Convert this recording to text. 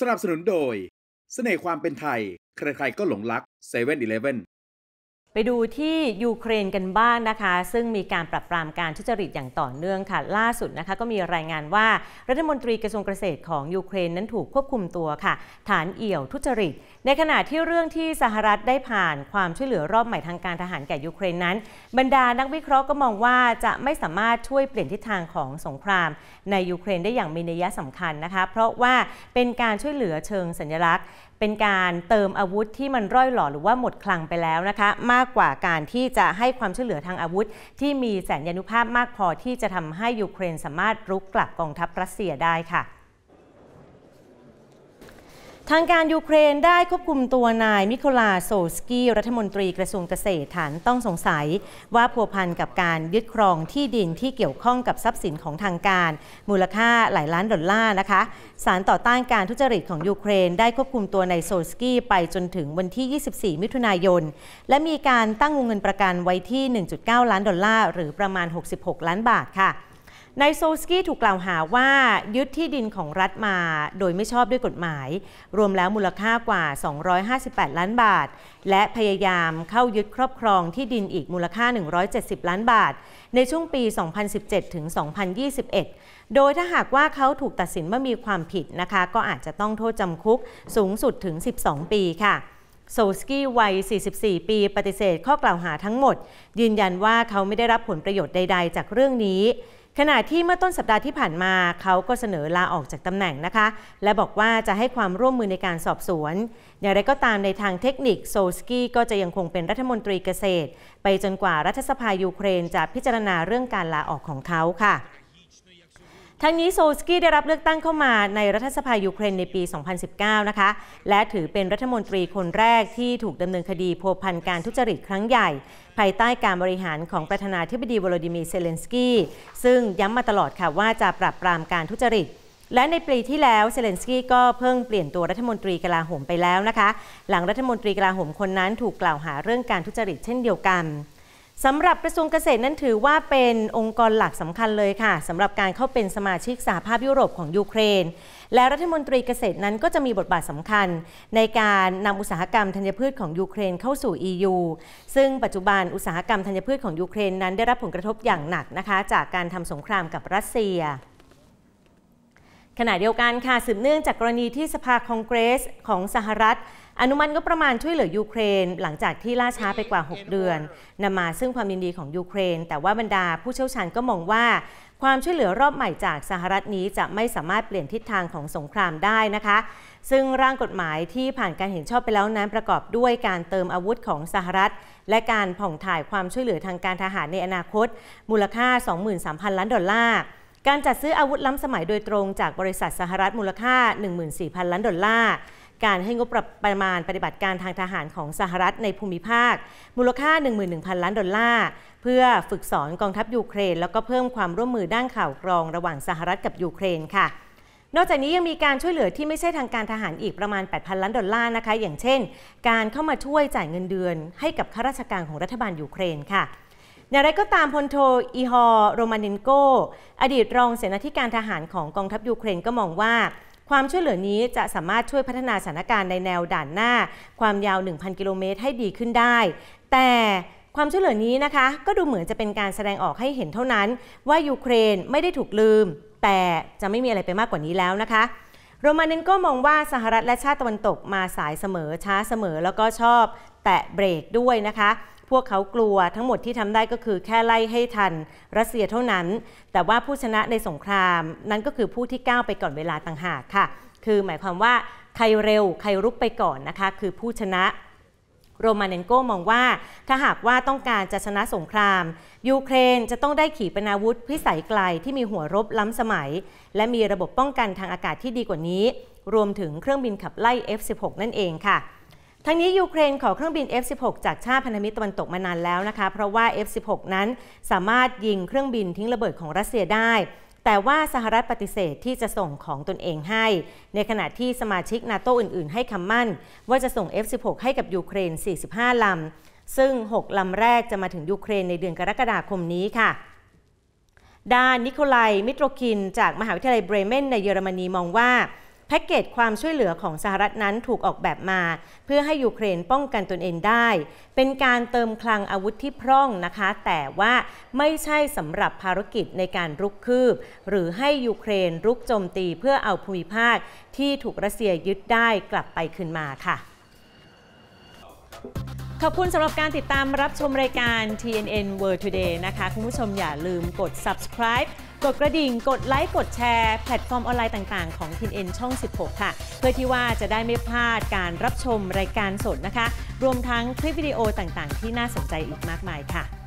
สนับสนุนโดย เสน่ห์ความเป็นไทย ใครๆก็หลงรักเซเว่นอีเเลฟว่ไปดูที่ยูเครนกันบ้างนะคะ ซึ่งมีการปรับปรามการทุจริตอย่างต่อเนื่องค่ะ ล่าสุดนะคะก็มีรายงานว่ารัฐมนตรีกระทรวงเกษตรของยูเครนนั้นถูกควบคุมตัวค่ะฐานเอี่ยวทุจริต ในขณะที่เรื่องที่สหรัฐได้ผ่านความช่วยเหลือรอบใหม่ทางการทหารแก่ยูเครนนั้น บรรดานักวิเคราะห์ก็มองว่าจะไม่สามารถช่วยเปลี่ยนทิศทางของสงคราม ในยูเครนได้อย่างมีนัยสำคัญนะคะเพราะว่าเป็นการช่วยเหลือเชิงสัญลักษณ์ เป็นการเติมอาวุธที่มันร่อยหล่อหรือว่าหมดคลังไปแล้วนะคะมาากกว่าการที่จะให้ความช่วยเหลือทางอาวุธที่มีแสนยานุภาพมากพอที่จะทำให้ยูเครนสามารถรุกกลับกองทัพรัสเซียได้ค่ะทางการยูเครนได้ควบคุมตัวนายมิโคลาโซสกี้ รัฐมนตรีกระทรวงเกษตรฐานต้องสงสัย ว่าพัวพันกับการยึดครองที่ดินที่เกี่ยวข้องกับทรัพย์สินของทางการมูลค่าหลายล้านดอลลาร์นะคะสารต่อต้านการทุจริตของยูเครนได้ควบคุมตัวนายโซสกี้ ไปจนถึงวันที่ 24 มิถุนายน และมีการตั้งวงเงินประกันไว้ที่ 1.9 ล้านดอลลาร์หรือประมาณ 66 ล้านบาทค่ะนายโซสกี้ถูกกล่าวหาว่า ยึดที่ดินของรัฐมาโดยไม่ชอบด้วยกฎหมาย รวมแล้วมูลค่ากว่า 258 ล้านบาท และพยายามเข้ายึดครอบครองที่ดินอีกมูลค่า 170 ล้านบาท ในช่วงปี 2017 ถึง 2021 โดยถ้าหากว่าเขาถูกตัดสินว่ามีความผิดนะคะ ก็อาจจะต้องโทษจำคุกสูงสุดถึง 12 ปีค่ะ โซสกี้วัย 44 ปี ปฏิเสธข้อกล่าวหาทั้งหมด ยืนยันว่าเขาไม่ได้รับผลประโยชน์ใด ๆ จากเรื่องนี้ขณะที่เมื่อต้นสัปดาห์ที่ผ่านมาเขาก็เสนอลาออกจากตำแหน่งนะคะ และบอกว่าจะให้ความร่วมมือในการสอบสวน อย่างไรก็ตามในทางเทคนิคโซสกี้ก็จะยังคงเป็นรัฐมนตรีเกษตร ไปจนกว่ารัฐสภายูเครนจะพิจารณาเรื่องการลาออกของเขาค่ะทั้งนี้โซสกี้ได้รับเลือกตั้งเข้ามาในรัฐสภายูเครนในปี 2019 นะคะและถือเป็นรัฐมนตรีคนแรกที่ถูกดำเนินคดีพัวพันการทุจริตครั้งใหญ่ ภายใต้การบริหารของประธานาธิบดีวลลดิมีเซเลนสกี้ซึ่งย้ำมาตลอดค่ะว่าจะปรับปรามการทุจริต และในปีที่แล้วเซเลนสกี้ก็เพิ่งเปลี่ยนตัวรัฐมนตรีกลาโหมไปแล้วนะคะหลังรัฐมนตรีกลาโหมคนนั้นถูกกล่าวหาเรื่องการทุจริต เช่นเดียวกันสำหรับกระทรวงเกษตรนั้นถือว่าเป็นองค์กรหลักสำคัญเลยค่ะสำหรับการเข้าเป็นสมาชิกสหภาพยุโรปของยูเครน และรัฐมนตรีเกษตรนั้นก็จะมีบทบาทสำคัญในการนำอุตสาหกรรมธัญพืชของยูเครนเข้าสู่ EU ซึ่งปัจจุบันอุตสาหกรรมธัญพืชของยูเครนนั้น ได้รับผลกระทบอย่างหนักนะคะจากการทำสงครามกับรัสเซียขณะเดียวกันค่ะสืบเนื่องจากกรณีที่สภาคองเกรสของสหรัฐอนุมัติก็ประมาณช่วยเหลือยูเครนหลังจากที่ล่าช้าไปกว่า6 เดือนนำมาซึ่งความยินดีของยูเครน แต่ว่าบรรดาผู้เชี่ยวชาญก็มองว่าความช่วยเหลือรอบใหม่จากสหรัฐนี้จะไม่สามารถเปลี่ยนทิศทางของสงครามได้นะคะ ซึ่งร่างกฎหมายที่ผ่านการเห็นชอบไปแล้วนั้น ประกอบด้วยการเติมอาวุธของสหรัฐ และการผ่องถ่ายความช่วยเหลือทางการทหารในอนาคต มูลค่า 23,000ล้านดอลลาร์การจัดซื้ออาวุธล้ำสมัยโดยตรงจากบริษัทสหรัฐมูลค่า14,000ล้านดอลลาร์การให้งบประมาณปฏิบัติการทางทหารของสหรัฐในภูมิภาคมูลค่า 11,000ล้านดอลลาร์เพื่อฝึกสอนกองทัพยูเครนแล้วก็เพิ่มความร่วมมือด้านข่าวกรองระหว่างสหรัฐกับยูเครนค่ะนอกจากนี้ยังมีการช่วยเหลือที่ไม่ใช่ทางการทหารอีกประมาณ8,000ล้านดอลลาร์นะคะ อย่างเช่น การเข้ามาช่วยจ่ายเงินเดือน ให้กับข้าราชการของรัฐบาลยูเครนค่ะอย่างไรก็ตามพลโทอีฮอโรมานินโกอดีตรองเสนาธิการทหารของกองทัพยูเครนก็มองว่าความช่วยเหลือนี้จะสามารถช่วยพัฒนาสถานการณ์ในแนวด่านหน้า ความยาว 1,000 กิโลเมตรให้ดีขึ้นได้ แต่ความช่วยเหลือนี้นะคะ ก็ดูเหมือนจะเป็นการแสดงออกให้เห็นเท่านั้น ว่ายูเครนไม่ได้ถูกลืม แต่จะไม่มีอะไรไปมากกว่านี้แล้วนะคะโรมาเนนโกมองว่าสหรัฐและชาติตะวันตกมาสายเสมอช้าเสมอแล้วก็ชอบแตะเบรกด้วยนะคะ พวกเขากลัวทั้งหมดที่ทำได้ก็คือแค่ไล่ให้ทัน รัสเซียเท่านั้น แต่ว่าผู้ชนะในสงครามนั้นก็คือผู้ที่ก้าวไปก่อนเวลาต่างหากค่ะ คือหมายความว่า ใครเร็ว ใครรุกไปก่อนนะคะ คือผู้ชนะโรมาเนนโกมองว่า ถ้าหากว่าต้องการจะชนะสงคราม ยูเครนจะต้องได้ขีปนาวุธพิสัยไกลที่มีหัวรบล้ำสมัย และมีระบบป้องกันทางอากาศที่ดีกว่านี้ รวมถึงเครื่องบินขับไล่ F-16 นั่นเองค่ะ ทั้งนี้ยูเครนขอเครื่องบิน F-16 จากชาติพันธมิตรตะวันตกมานานแล้วนะคะ เพราะว่า F-16 นั้นสามารถยิงเครื่องบินทิ้งระเบิดของรัสเซียได้แต่ว่าสหรัฐปฏิเสธที่จะส่งของตนเองให้ ในขณะที่สมาชิกนาโตอื่น ๆ ให้คำมั่น ว่าจะส่ง F-16 ให้กับยูเครน 45 ลำ ซึ่ง 6 ลำแรกจะมาถึงยูเครนในเดือนกรกฎาคมนี้ค่ะด้านนิโคลัยมิตรคิน จากมหาวิทยาลัยเบรเมนในเยอรมนีมองว่าแพ็กเกจความช่วยเหลือของสหรัฐนั้นถูกออกแบบมา เพื่อให้ยูเครนป้องกันตนเองได้ เป็นการเติมคลังอาวุธที่พร่องนะคะ แต่ว่าไม่ใช่สำหรับภารกิจในการรุกคืบ หรือให้ยูเครน รุกโจมตีเพื่อเอาภูมิภาคที่ถูกรัสเซียยึดได้กลับไปคืนมาค่ะ ขอบคุณสำหรับการติดตามรับชมรายการ TNN World Today นะคะคุณผู้ชมอย่าลืมกด subscribe กดกระดิ่ง กดไลค์กดแชร์แพลตฟอร์มออนไลน์ต่างๆของ t ินเอ็นช่อง 16 ค่ะ เพื่อที่ว่าจะได้ไม่พลาดการรับชมรายการสดนะคะ รวมทั้งคลิปวิดีโอต่างๆ ที่น่าสนใจอีกมากมายค่ะ